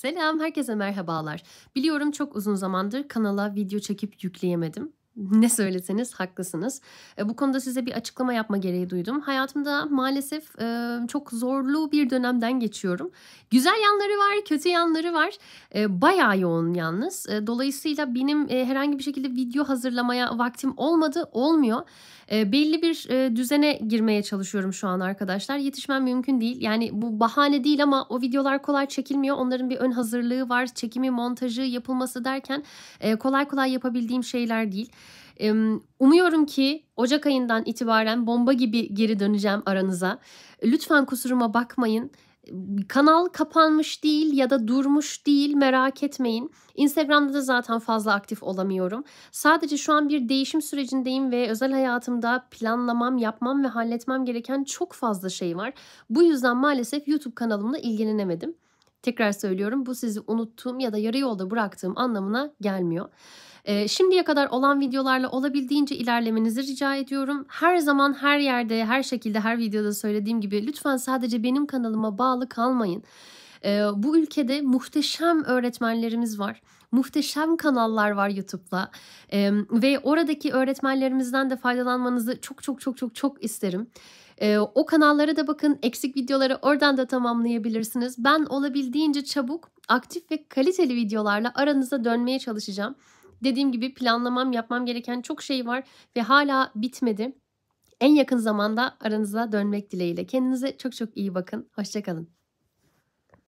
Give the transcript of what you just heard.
Selam, herkese merhabalar. Biliyorum çok uzun zamandır kanala video çekip yükleyemedim. Ne söyleseniz haklısınız. E, bu konuda size bir açıklama yapma gereği duydum. Hayatımda maalesef e, çok zorlu bir dönemden geçiyorum. Güzel yanları var, kötü yanları var. E, bayağı yoğun yalnız. E, dolayısıyla benim e, herhangi bir şekilde video hazırlamaya vaktim olmadı, olmuyor. E, belli bir e, düzene girmeye çalışıyorum şu an arkadaşlar. Yetişmem mümkün değil. Yani bu bahane değil ama o videolar kolay çekilmiyor. Onların bir ön hazırlığı var. Çekimi, montajı, yapılması derken e, kolay kolay yapabildiğim şeyler değil. Umuyorum ki Ocak ayından itibaren bomba gibi geri döneceğim aranıza. Lütfen kusuruma bakmayın. Kanal kapanmış değil ya da durmuş değil merak etmeyin. Instagram'da da zaten fazla aktif olamıyorum. Sadece şu an bir değişim sürecindeyim ve özel hayatımda planlamam, yapmam ve halletmem gereken çok fazla şey var. Bu yüzden maalesef YouTube kanalımla ilgilenemedim. Tekrar söylüyorum bu sizi unuttuğum ya da yarı yolda bıraktığım anlamına gelmiyor. E, şimdiye kadar olan videolarla olabildiğince ilerlemenizi rica ediyorum. Her zaman her yerde her şekilde her videoda söylediğim gibi lütfen sadece benim kanalıma bağlı kalmayın. E, bu ülkede muhteşem öğretmenlerimiz var. Muhteşem kanallar var YouTube'da e, ve oradaki öğretmenlerimizden de faydalanmanızı çok çok çok çok çok isterim. E, o kanallara da bakın eksik videoları oradan da tamamlayabilirsiniz. Ben olabildiğince çabuk aktif ve kaliteli videolarla aranıza dönmeye çalışacağım. Dediğim gibi planlamam yapmam gereken çok şey var ve hala bitmedi. En yakın zamanda aranıza dönmek dileğiyle. Kendinize çok çok iyi bakın. Hoşçakalın.